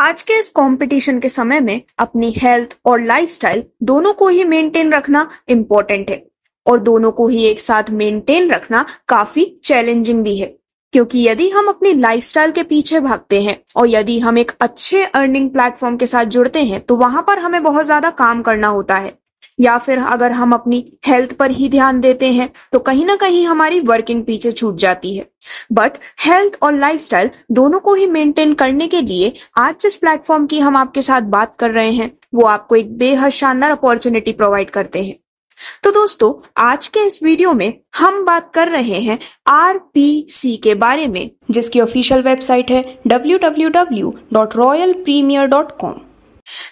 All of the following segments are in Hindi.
आज के इस कंपटीशन के समय में अपनी हेल्थ और लाइफस्टाइल दोनों को ही मेंटेन रखना इम्पोर्टेंट है और दोनों को ही एक साथ मेंटेन रखना काफी चैलेंजिंग भी है क्योंकि यदि हम अपनी लाइफस्टाइल के पीछे भागते हैं और यदि हम एक अच्छे अर्निंग प्लेटफॉर्म के साथ जुड़ते हैं तो वहां पर हमें बहुत ज्यादा काम करना होता है या फिर अगर हम अपनी हेल्थ पर ही ध्यान देते हैं तो कहीं ना कहीं हमारी वर्किंग पीछे छूट जाती है बट हेल्थ और लाइफस्टाइल दोनों को ही मेंटेन करने के लिए आज जिस प्लेटफॉर्म की हम आपके साथ बात कर रहे हैं वो आपको एक बेहद शानदार अपॉर्चुनिटी प्रोवाइड करते हैं तो दोस्तों आज के इस वीडियो में हम बात कर रहे हैं आर के बारे में जिसकी ऑफिशियल वेबसाइट है डब्ल्यू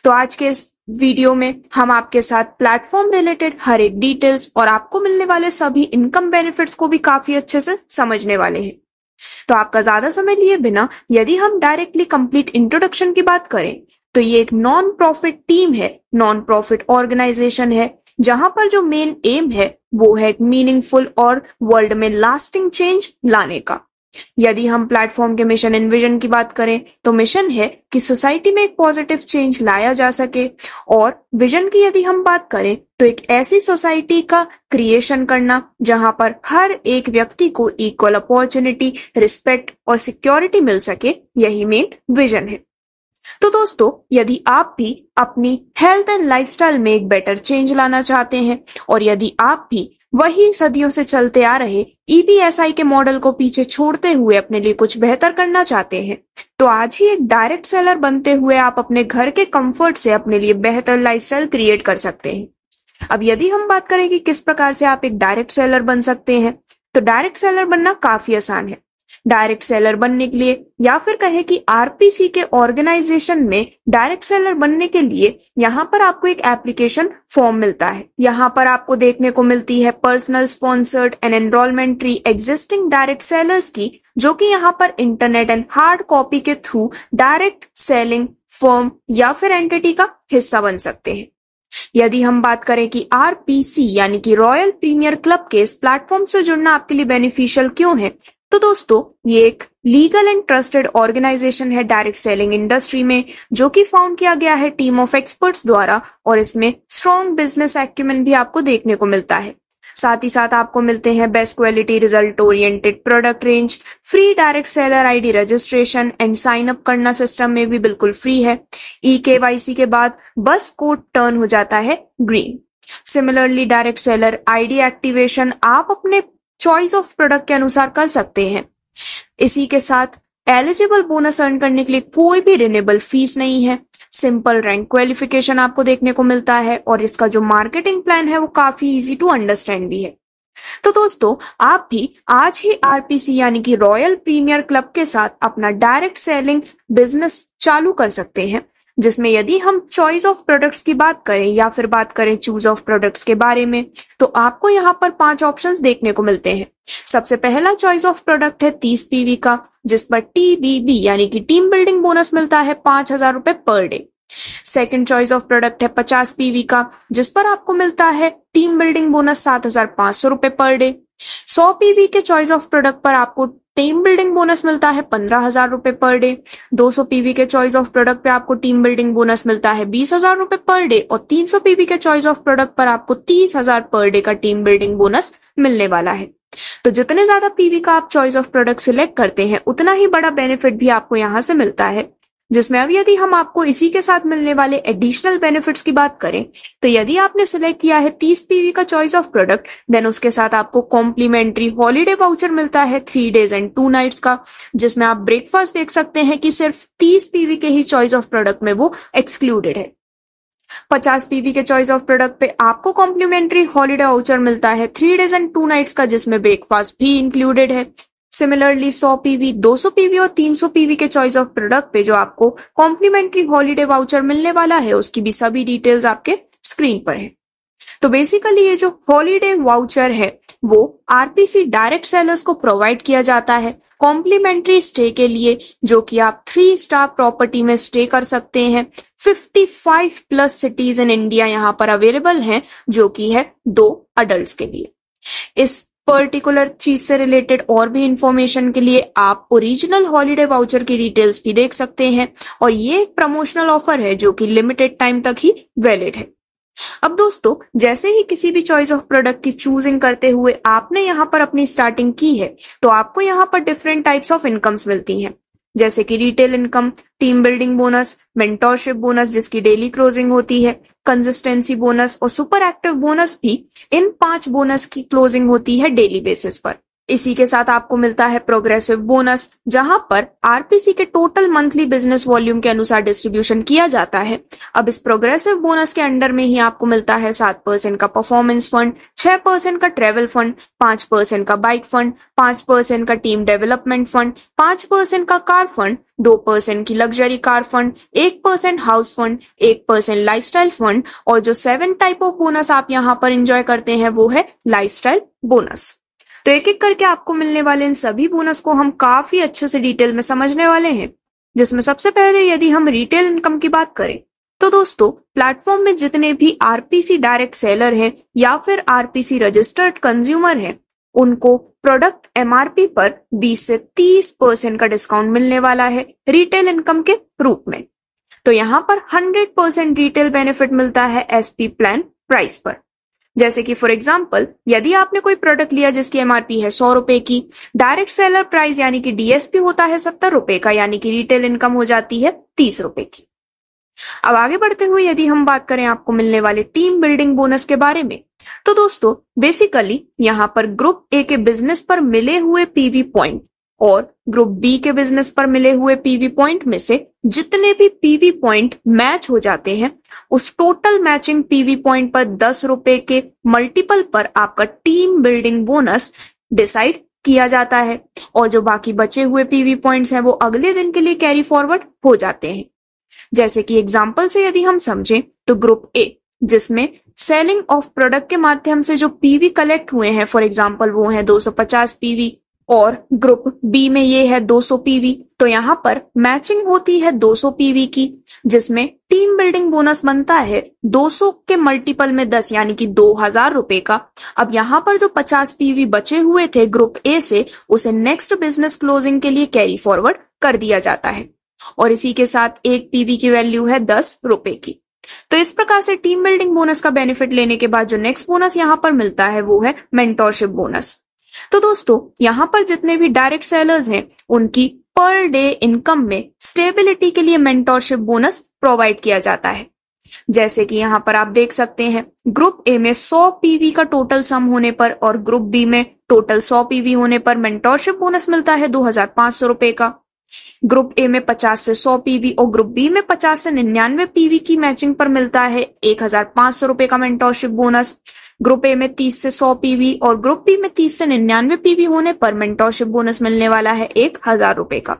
तो आज के इस वीडियो में हम आपके साथ प्लेटफॉर्म रिलेटेड हर एक डिटेल्स और आपको मिलने वाले सभी इनकम बेनिफिट्स को भी काफी अच्छे से समझने वाले हैं तो आपका ज्यादा समय लिए बिना यदि हम डायरेक्टली कंप्लीट इंट्रोडक्शन की बात करें तो ये एक नॉन प्रॉफिट टीम है नॉन प्रॉफिट ऑर्गेनाइजेशन है जहां पर जो मेन एम है वो है मीनिंगफुल और वर्ल्ड में लास्टिंग चेंज लाने का यदि हम प्लेटफॉर्म के मिशन एंड विजन की बात करें तो मिशन है कि सोसाइटी में एक पॉजिटिव चेंज लाया जा सके और विजन की यदि हम बात करें तो एक ऐसी सोसाइटी का क्रिएशन करना जहां पर हर एक व्यक्ति को इक्वल अपॉर्चुनिटी रिस्पेक्ट और सिक्योरिटी मिल सके यही मेन विजन है तो दोस्तों यदि आप भी अपनी हेल्थ एंड लाइफस्टाइल में एक बेटर चेंज लाना चाहते हैं और यदि आप भी वही सदियों से चलते आ रहे ईपीएसआई e के मॉडल को पीछे छोड़ते हुए अपने लिए कुछ बेहतर करना चाहते हैं तो आज ही एक डायरेक्ट सेलर बनते हुए आप अपने घर के कंफर्ट से अपने लिए बेहतर लाइफस्टाइल क्रिएट कर सकते हैं अब यदि हम बात करें कि किस प्रकार से आप एक डायरेक्ट सेलर बन सकते हैं तो डायरेक्ट सेलर बनना काफी आसान है डायरेक्ट सेलर बनने के लिए या फिर कहें कि आरपीसी के ऑर्गेनाइजेशन में डायरेक्ट सेलर बनने के लिए यहाँ पर आपको एक एप्लीकेशन फॉर्म मिलता है यहाँ पर आपको देखने को मिलती है पर्सनल स्पॉन्सर्ड एंड एनरोलमेंट्री एग्जिस्टिंग डायरेक्ट सेलर्स की जो कि यहाँ पर इंटरनेट एंड हार्ड कॉपी के थ्रू डायरेक्ट सेलिंग फॉर्म या फिर एंटिटी का हिस्सा बन सकते हैं यदि हम बात करें कि आरपीसी यानी कि रॉयल प्रीमियर क्लब के इस प्लेटफॉर्म से जुड़ना आपके लिए बेनिफिशियल क्यों है तो दोस्तों ये एक लीगल एंड ट्रस्टेड ऑर्गेनाइजेशन है डायरेक्ट सेलिंग इंडस्ट्री में जो कि फाउंड किया गया है टीम ऑफ एक्सपर्ट्स द्वारा और इसमें स्ट्रॉन्ग बिजनेस एक्यूमेंट भी आपको देखने को मिलता है साथ ही साथ आपको मिलते हैं best quality result oriented product range free direct seller ID registration and sign up करना सिस्टम में भी बिल्कुल फ्री है ई e के के बाद बस कोड टर्न हो जाता है green similarly direct seller ID activation आप अपने चॉइस ऑफ प्रोडक्ट के अनुसार कर सकते हैं इसी के साथ एलिजिबल बोनस अर्न करने के लिए कोई भी रिनेबल फीस नहीं है सिंपल रैंक क्वालिफिकेशन आपको देखने को मिलता है और इसका जो मार्केटिंग प्लान है वो काफी इजी टू अंडरस्टैंड भी है तो दोस्तों आप भी आज ही आरपीसी यानी कि रॉयल प्रीमियर क्लब के साथ अपना डायरेक्ट सेलिंग बिजनेस चालू कर सकते हैं जिसमें यदि हम चॉइस ऑफ प्रोडक्ट्स की बात करें या फिर बात करें चूज ऑफ प्रोडक्ट्स के बारे में तो आपको यहाँ पर पांच ऑप्शंस देखने को मिलते हैं सबसे पहला चॉइस ऑफ प्रोडक्ट है तीस पीवी का जिस पर टीबीबी यानी कि टीम बिल्डिंग बोनस मिलता है पांच हजार रुपए per day second choice of product है पचास पीवी का जिस पर आपको मिलता है टीम बिल्डिंग बोनस सात हजार पांच सौ रुपए पर डे सौ पीवी के चॉइस ऑफ प्रोडक्ट पर आपको टीम बिल्डिंग बोनस मिलता है पंद्रह हजार रुपए पर डे 200 पीवी के चॉइस ऑफ प्रोडक्ट पे आपको टीम बिल्डिंग बोनस मिलता है बीस हजार रुपए पर डे और 300 पीवी के चॉइस ऑफ प्रोडक्ट पर आपको तीस हजार पर डे का टीम बिल्डिंग बोनस मिलने वाला है तो जितने ज्यादा पीवी का आप चॉइस ऑफ प्रोडक्ट सिलेक्ट करते हैं उतना ही बड़ा बेनिफिट भी आपको यहाँ से मिलता है जिसमें अब यदि हम आपको इसी के साथ मिलने वाले एडिशनल बेनिफिट्स की बात करें तो यदि आपने सिलेक्ट किया है तीस पीवी का चॉइस ऑफ प्रोडक्ट देन उसके साथ आपको कॉम्प्लीमेंट्री हॉलीडे वाउचर मिलता है three days and two nights का जिसमें आप ब्रेकफास्ट देख सकते हैं कि सिर्फ तीस पीवी के ही चॉइस ऑफ प्रोडक्ट में वो एक्सक्लूडेड है पचास पीवी के चॉइस ऑफ प्रोडक्ट पे आपको कॉम्प्लीमेंट्री हॉलीडे वाउचर मिलता है three days and two nights का जिसमें ब्रेकफास्ट भी इंक्लूडेड है सिमिलरली 100 पीवी 200 पीवी और 300 पीवी के चॉइस ऑफ प्रोडक्ट पे जो आपको कॉम्प्लीमेंट्री हॉलीडे वाउचर मिलने वाला है उसकी भी सभी डिटेल्स आपके स्क्रीन पर है तो बेसिकली ये जो हॉलीडे वाउचर है वो आरपीसी डायरेक्ट सेलर्स को प्रोवाइड किया जाता है कॉम्प्लीमेंट्री स्टे के लिए जो कि आप थ्री स्टार प्रॉपर्टी में स्टे कर सकते हैं 55 प्लस सिटीज इन इंडिया यहाँ पर अवेलेबल हैं जो कि है दो अडल्ट के लिए इस पर्टिकुलर चीज से रिलेटेड और भी इंफॉर्मेशन के लिए आप ओरिजिनल हॉलीडे वाउचर की डिटेल्स भी देख सकते हैं और ये एक प्रमोशनल ऑफर है जो कि लिमिटेड टाइम तक ही वैलिड है अब दोस्तों जैसे ही किसी भी चॉइस ऑफ प्रोडक्ट की चूजिंग करते हुए आपने यहाँ पर अपनी स्टार्टिंग की है तो आपको यहाँ पर डिफरेंट टाइप्स ऑफ इनकम्स मिलती हैं जैसे कि retail income team building bonus mentorship bonus जिसकी डेली क्लोजिंग होती है कंसिस्टेंसी बोनस और सुपर एक्टिव बोनस भी इन पांच बोनस की क्लोजिंग होती है डेली बेसिस पर इसी के साथ आपको मिलता है प्रोग्रेसिव बोनस जहां पर आरपीसी के टोटल मंथली बिजनेस वॉल्यूम के अनुसार डिस्ट्रीब्यूशन किया जाता है अब इस प्रोग्रेसिव बोनस के अंडर में ही आपको मिलता है सात परसेंट का परफॉर्मेंस फंड छह परसेंट का ट्रेवल फंड पांच परसेंट का बाइक फंड पांच परसेंट का टीम डेवलपमेंट फंड पांच परसेंट का कार फंड दो परसेंट की लग्जरी कार फंड एक परसेंट हाउस फंड एक परसेंट लाइफ स्टाइल फंड और जो सेवन टाइप ऑफ बोनस आप यहाँ पर इंजॉय करते हैं वो है लाइफ स्टाइल बोनस तो एक एक करके आपको मिलने वाले इन सभी बोनस को हम काफी अच्छे से डिटेल में समझने वाले हैं जिसमें सबसे पहले यदि हम रिटेल इनकम की बात करें तो दोस्तों प्लेटफॉर्म में जितने भी आरपीसी डायरेक्ट सेलर हैं या फिर आरपीसी रजिस्टर्ड कंज्यूमर हैं उनको प्रोडक्ट एमआरपी पर 20 से 30 परसेंट का डिस्काउंट मिलने वाला है रिटेल इनकम के रूप में तो यहाँ पर 100 परसेंट रिटेल बेनिफिट मिलता है एसपी प्लान प्राइस पर जैसे कि फॉर एग्जाम्पल यदि आपने कोई प्रोडक्ट लिया जिसकी एमआरपी है सौ रुपए की डायरेक्ट सेलर प्राइस यानी कि डीएसपी होता है सत्तर रुपए का यानी कि रिटेल इनकम हो जाती है तीस रुपए की अब आगे बढ़ते हुए यदि हम बात करें आपको मिलने वाले टीम बिल्डिंग बोनस के बारे में तो दोस्तों बेसिकली यहाँ पर ग्रुप ए के बिजनेस पर मिले हुए पीवी पॉइंट और ग्रुप बी के बिजनेस पर मिले हुए पीवी पॉइंट में से जितने भी पीवी पॉइंट मैच हो जाते हैं उस टोटल मैचिंग पीवी पॉइंट पर दस रुपए के मल्टीपल पर आपका टीम बिल्डिंग बोनस डिसाइड किया जाता है और जो बाकी बचे हुए पीवी पॉइंट्स हैं वो अगले दिन के लिए कैरी फॉरवर्ड हो जाते हैं जैसे कि एग्जाम्पल से यदि हम समझें तो ग्रुप ए जिसमें सेलिंग ऑफ प्रोडक्ट के माध्यम से जो पीवी कलेक्ट हुए हैं फॉर एग्जाम्पल वो है 250 पीवी और ग्रुप बी में ये है 200 पीवी तो यहाँ पर मैचिंग होती है 200 पीवी की जिसमें टीम बिल्डिंग बोनस बनता है 200 के मल्टीपल में 10 यानी कि दो हजार रुपए का अब यहाँ पर जो 50 पीवी बचे हुए थे ग्रुप ए से उसे नेक्स्ट बिजनेस क्लोजिंग के लिए कैरी फॉरवर्ड कर दिया जाता है और इसी के साथ एक पीवी की वैल्यू है दस रुपए की तो इस प्रकार से टीम बिल्डिंग बोनस का बेनिफिट लेने के बाद जो नेक्स्ट बोनस यहाँ पर मिलता है वो है मेंटोरशिप बोनस तो दोस्तों यहाँ पर जितने भी डायरेक्ट सेलर्स हैं उनकी पर डे इनकम में स्टेबिलिटी के लिए मेंटोरशिप बोनस प्रोवाइड किया जाता है जैसे कि यहाँ पर आप देख सकते हैं ग्रुप ए में 100 पीवी का टोटल सम होने पर और ग्रुप बी में टोटल 100 पीवी होने पर मेंटोरशिप बोनस मिलता है दो रुपए का ग्रुप ए में 50 से 100 पीवी और ग्रुप बी में 50 से निन्यानवे पीवी की मैचिंग पर मिलता है एक रुपए का मेंटोरशिप बोनस ग्रुप ए में 30 से 100 पीवी और ग्रुप बी में 30 से निन्यानवे पीवी होने पर मेंटोरशिप बोनस मिलने वाला है एक हजार रुपए का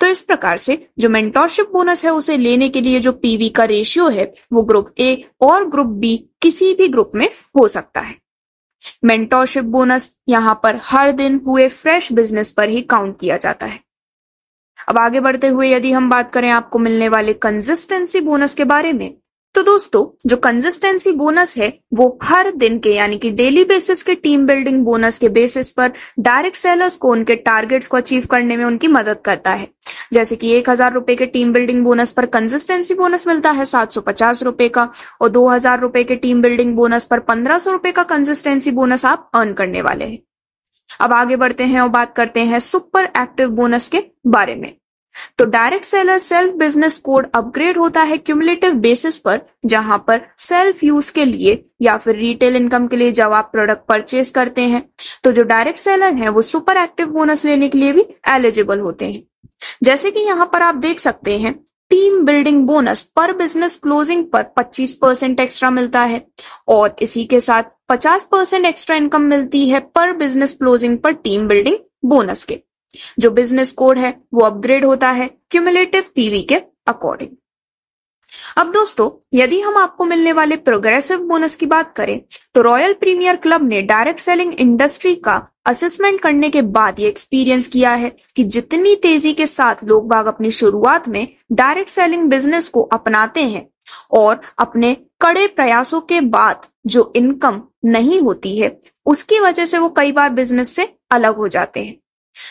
तो इस प्रकार से जो मेंटोरशिप बोनस है उसे लेने के लिए जो पीवी का रेशियो है वो ग्रुप ए और ग्रुप बी किसी भी ग्रुप में हो सकता है मेंटोरशिप बोनस यहाँ पर हर दिन हुए फ्रेश बिजनेस पर ही काउंट किया जाता है अब आगे बढ़ते हुए यदि हम बात करें आपको मिलने वाले कंसिस्टेंसी बोनस के बारे में तो दोस्तों जो कंसिस्टेंसी बोनस है वो हर दिन के यानी कि डेली बेसिस के टीम बिल्डिंग बोनस के बेसिस पर डायरेक्ट सेलर्स को उनके टारगेट्स को अचीव करने में उनकी मदद करता है जैसे कि एक हजार रुपए के टीम बिल्डिंग बोनस पर कंसिस्टेंसी बोनस मिलता है सात सौ पचास रुपए का और दो हजार रुपए के टीम बिल्डिंग बोनस पर पंद्रह सौ रुपए का कंसिस्टेंसी बोनस आप अर्न करने वाले हैं अब आगे बढ़ते हैं और बात करते हैं सुपर एक्टिव बोनस के बारे में तो direct seller self business code upgrade होता है क्यूमुलेटिव बेसिस पर जहां पर सेल्फ यूज के लिए या फिर रिटेल इनकम के लिए जब आप प्रोडक्ट परचेज करते हैं तो जो डायरेक्ट सेलर है वो सुपर एक्टिव बोनस लेने के लिए भी एलिजिबल होते हैं जैसे कि यहाँ पर आप देख सकते हैं टीम बिल्डिंग बोनस पर बिजनेस क्लोजिंग पर 25 परसेंट एक्स्ट्रा मिलता है और इसी के साथ 50 परसेंट एक्स्ट्रा इनकम मिलती है पर बिजनेस क्लोजिंग पर टीम बिल्डिंग बोनस के जो बिजनेस कोड है वो अपग्रेड होता है क्यूमुलेटिव पीवी के अकॉर्डिंग अब दोस्तों यदि हम आपको मिलने वाले प्रोग्रेसिव बोनस की बात करें तो रॉयल प्रीमियर क्लब ने डायरेक्ट सेलिंग इंडस्ट्री का असेसमेंट करने के बाद ये एक्सपीरियंस किया है कि जितनी तेजी के साथ लोग बाग अपनी शुरुआत में डायरेक्ट सेलिंग बिजनेस को अपनाते हैं और अपने कड़े प्रयासों के बाद जो इनकम नहीं होती है उसकी वजह से वो कई बार बिजनेस से अलग हो जाते हैं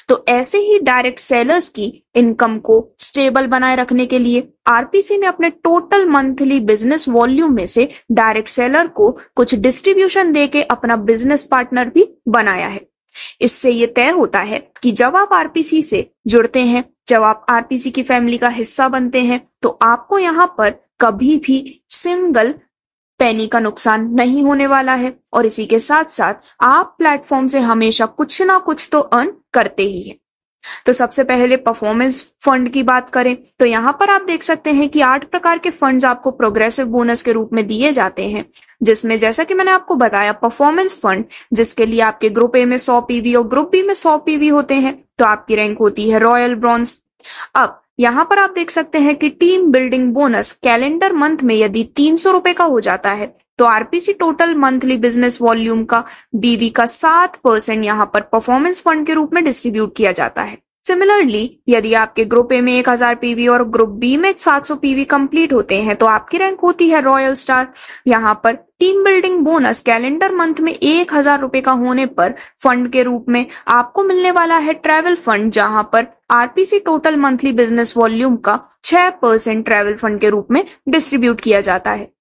तो ऐसे ही डायरेक्ट सेलर्स की इनकम को स्टेबल बनाए रखने के लिए आरपीसी ने अपने टोटल मंथली बिजनेस वॉल्यूम में से डायरेक्ट सेलर को कुछ डिस्ट्रीब्यूशन देके अपना बिजनेस पार्टनर भी बनाया है इससे ये तय होता है कि जब आप आरपीसी से जुड़ते हैं जब आप आरपीसी की फैमिली का हिस्सा बनते हैं तो आपको यहाँ पर कभी भी सिंगल पैनी का नुकसान नहीं होने वाला है और इसी के साथ साथ आप प्लेटफॉर्म से हमेशा कुछ ना कुछ तो अर्न करते ही है तो सबसे पहले परफॉर्मेंस फंड की बात करें तो यहां पर आप देख सकते हैं कि आठ प्रकार के फंड्स आपको प्रोग्रेसिव बोनस के रूप में दिए जाते हैं जिसमें जैसा कि मैंने आपको बताया परफॉर्मेंस फंड जिसके लिए आपके ग्रुप ए में सौ पीवी और ग्रुप बी में सौ पीवी होते हैं तो आपकी रैंक होती है रॉयल ब्रॉन्ज अब यहां पर आप देख सकते हैं कि team building bonus calendar month में यदि तीन सौ रुपए का हो जाता है तो RPC total monthly business volume का बीवी का सात परसेंट यहाँ पर परफॉर्मेंस फंड के रूप में डिस्ट्रीब्यूट किया जाता है सिमिलरली यदि आपके ग्रुप ए में 1000 पीवी और ग्रुप बी में 700 पीवी कंप्लीट होते हैं तो आपकी रैंक होती है रॉयल स्टार यहाँ पर team building bonus calendar month में एक हजार रुपए का होने पर फंड के रूप में आपको मिलने वाला है ट्रैवल फंड जहां पर RPC total monthly business volume का छह परसेंट ट्रैवल फंड के रूप में डिस्ट्रीब्यूट किया जाता है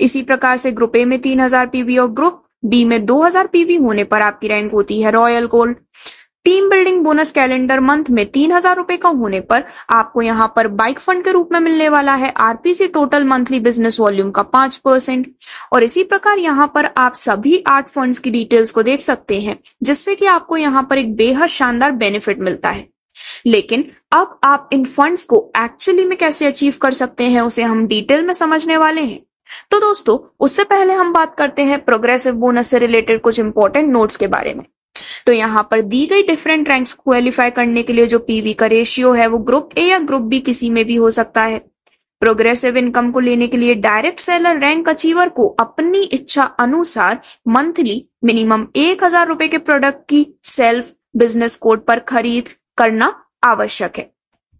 इसी प्रकार से ग्रुप ए में तीन हजार पीबी और ग्रुप बी में दो हजार पीवी होने पर आपकी रैंक होती है Royal Gold team building bonus calendar month में तीन हजार रुपए का होने पर आपको यहाँ पर बाइक फंड के रूप में मिलने वाला है RPC total monthly business volume का पांच परसेंट और इसी प्रकार यहाँ पर आप सभी आठ फंड्स की डिटेल्स को देख सकते हैं जिससे कि आपको यहाँ पर एक बेहद शानदार बेनिफिट मिलता है लेकिन अब आप इन फंड्स को एक्चुअली में कैसे अचीव कर सकते हैं उसे हम डिटेल में समझने वाले हैं तो दोस्तों उससे पहले हम बात करते हैं प्रोग्रेसिव बोनस से रिलेटेड कुछ इंपॉर्टेंट नोट्स के बारे में तो यहाँ पर दी गई डिफरेंट रैंक्स क्वालिफाई करने के लिए जो पीवी का रेशियो है वो ग्रुप ए या ग्रुप बी किसी में भी हो सकता है प्रोग्रेसिव इनकम को लेने के लिए डायरेक्ट सेलर रैंक अचीवर को अपनी इच्छा अनुसार मंथली मिनिमम एक हजार रुपए के प्रोडक्ट की सेल्फ बिजनेस कोड पर खरीद करना आवश्यक है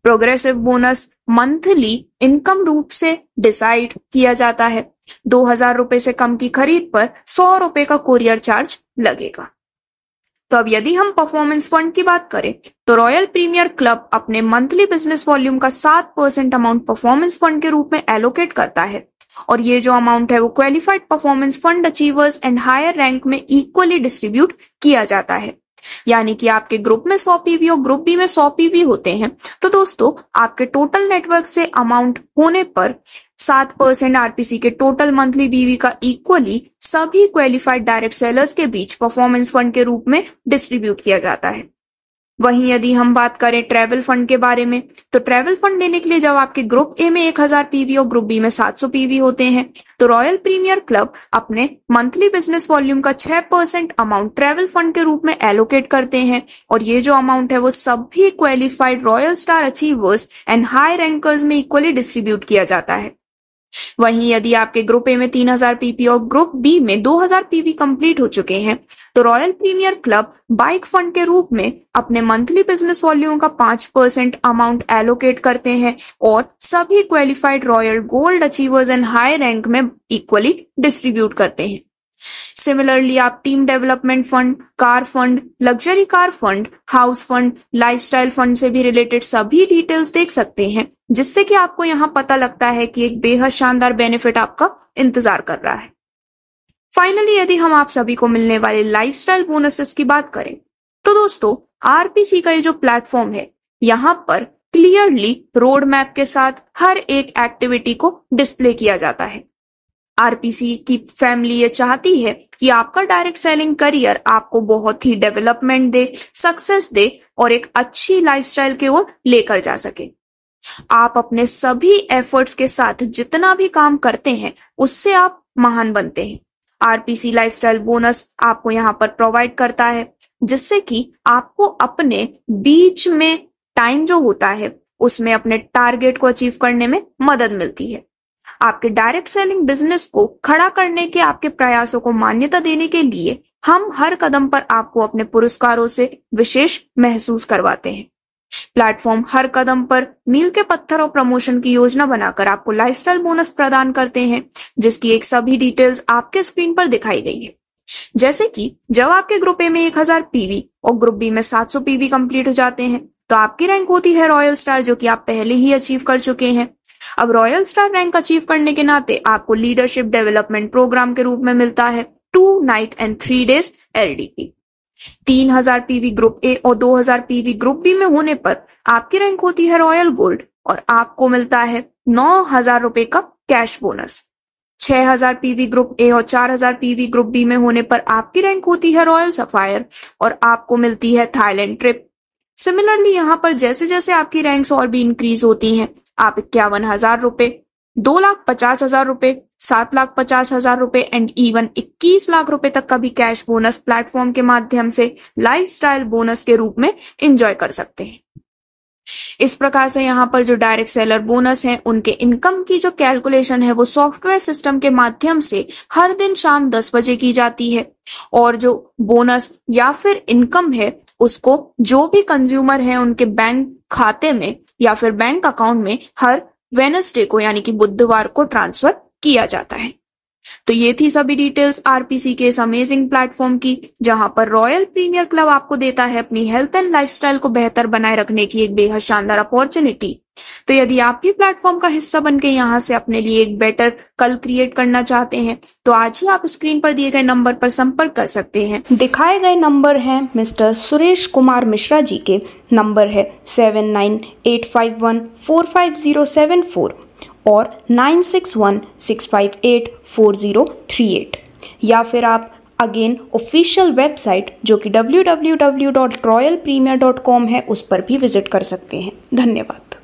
प्रोग्रेसिव बोनस मंथली इनकम रूप से डिसाइड किया जाता है दो हजार रुपए से कम की खरीद पर सौ रुपए का कोरियर चार्ज लगेगा तो अब यदि हम परफॉर्मेंस फंड की बात करें तो रॉयल प्रीमियर क्लब अपने मंथली बिजनेस वॉल्यूम का सात परसेंट अमाउंट परफॉर्मेंस फंड के रूप में एलोकेट करता है और ये जो अमाउंट है वो qualified performance fund achievers and higher rank में इक्वली डिस्ट्रीब्यूट किया जाता है यानी कि आपके ग्रुप में सौ पीवी और ग्रुप बी में सौ पीवी होते हैं तो दोस्तों आपके टोटल नेटवर्क से अमाउंट होने पर सात परसेंट आरपीसी के टोटल मंथली बीवी का इक्वली सभी क्वालिफाइड डायरेक्ट सेलर्स के बीच परफॉर्मेंस फंड के रूप में डिस्ट्रीब्यूट किया जाता है वहीं यदि हम बात करें ट्रैवल फंड के बारे में तो ट्रैवल फंड लेने के लिए जब आपके ग्रुप ए में 1000 पीवी और ग्रुप बी में 700 पीवी होते हैं तो रॉयल प्रीमियर क्लब अपने मंथली बिजनेस वॉल्यूम का 6 परसेंट अमाउंट ट्रैवल फंड के रूप में एलोकेट करते हैं और ये जो अमाउंट है वो सभी qualified Royal Star achievers and high rankers में इक्वली डिस्ट्रीब्यूट किया जाता है वहीं यदि आपके ग्रुप ए में 3000 पीपी और ग्रुप बी में 2000 पीपी कंप्लीट हो चुके हैं तो Royal Premier Club bike fund के रूप में अपने मंथली बिजनेस वॉल्यूम का पांच परसेंट अमाउंट एलोकेट करते हैं और सभी qualified Royal Gold achievers and high rank में इक्वली डिस्ट्रीब्यूट करते हैं सिमिलरली आप team development fund car fund luxury car fund house fund lifestyle fund से भी रिलेटेड सभी डिटेल्स देख सकते हैं जिससे कि आपको यहाँ पता लगता है कि एक बेहद शानदार बेनिफिट आपका इंतजार कर रहा है फाइनली यदि हम आप सभी को मिलने वाले लाइफ स्टाइल बोनसेस की बात करें तो दोस्तों आरपीसी का ये जो प्लेटफॉर्म है यहाँ पर क्लियरली रोड मैप के साथ हर एक एक्टिविटी को डिस्प्ले किया जाता है आरपीसी की फैमिली ये चाहती है कि आपका डायरेक्ट सेलिंग करियर आपको बहुत ही डेवलपमेंट दे सक्सेस दे और एक अच्छी लाइफस्टाइल की ओर लेकर जा सके आप अपने सभी एफर्ट्स के साथ जितना भी काम करते हैं उससे आप महान बनते हैं आरपीसी लाइफस्टाइल बोनस आपको यहाँ पर प्रोवाइड करता है जिससे कि आपको अपने बीच में टाइम जो होता है उसमें अपने टारगेट को अचीव करने में मदद मिलती है आपके डायरेक्ट सेलिंग बिजनेस को खड़ा करने के आपके प्रयासों को मान्यता देने के लिए हम हर कदम पर आपको अपने पुरस्कारों से विशेष महसूस करवाते हैं प्लेटफॉर्म हर कदम पर मील के पत्थर और प्रमोशन की योजना बनाकर आपको लाइफस्टाइल बोनस प्रदान करते हैं जिसकी एक सभी डिटेल्स आपके स्क्रीन पर दिखाई गई है जैसे कि जब आपके ग्रुप ए में 1000 पीवी और ग्रुप बी में 700 पीवी कंप्लीट हो जाते हैं तो आपकी रैंक होती है रॉयल स्टार जो कि आप पहले ही अचीव कर चुके हैं अब रॉयल स्टार रैंक अचीव करने के नाते आपको लीडरशिप डेवलपमेंट प्रोग्राम के रूप में मिलता है two night and three days तीन हजार पीवी ग्रुप ए और दो हजार पीवी ग्रुप बी में होने पर आपकी रैंक होती है रॉयल गोल्ड और आपको मिलता है नौ हजार रुपए का कैश बोनस छह हजार पीवी ग्रुप ए और चार हजार पीवी ग्रुप बी में होने पर आपकी रैंक होती है रॉयल सफायर और आपको मिलती है थाईलैंड ट्रिप सिमिलरली यहाँ पर जैसे जैसे आपकी रैंक्स और भी इंक्रीज होती हैं आप इक्यावन हजार रुपए दो लाख पचास हजार रुपए सात लाख पचास हजार रुपए एंड इवन इक्कीस लाख रुपए तक का भी कैश बोनस प्लेटफॉर्म के माध्यम से स्टाइल बोनस के रूप में इंजॉय कर सकते हैं इस प्रकार से यहाँ पर जो डायरेक्ट सेलर बोनस है उनके इनकम की जो कैलकुलेशन है वो सॉफ्टवेयर सिस्टम के माध्यम से हर दिन शाम दस बजे की जाती है और जो बोनस या फिर इनकम है उसको जो भी कंज्यूमर है उनके बैंक खाते में या फिर बैंक अकाउंट में हर वेनसडे को यानी कि बुधवार को ट्रांसफर किया जाता है तो ये थी सभी डिटेल्स आरपीसी के इस अमेजिंग प्लेटफॉर्म की जहां पर रॉयल प्रीमियर क्लब आपको देता है अपनी हेल्थ एंड लाइफस्टाइल को बेहतर बनाए रखने की एक बेहद शानदार अपॉर्चुनिटी तो यदि आप भी प्लेटफॉर्म का हिस्सा बनकर यहाँ से अपने लिए एक बेटर कल क्रिएट करना चाहते हैं तो आज ही आप स्क्रीन पर दिए गए नंबर पर संपर्क कर सकते हैं दिखाए गए नंबर हैं मिस्टर सुरेश कुमार मिश्रा जी के नंबर है seven nine eight five one four five zero seven four और nine six one six five eight four zero three eight या फिर आप अगेन ऑफिशियल वेबसाइट जो कि W W W dot Royal Premier dot com है उस पर भी विजिट कर सकते हैं धन्यवाद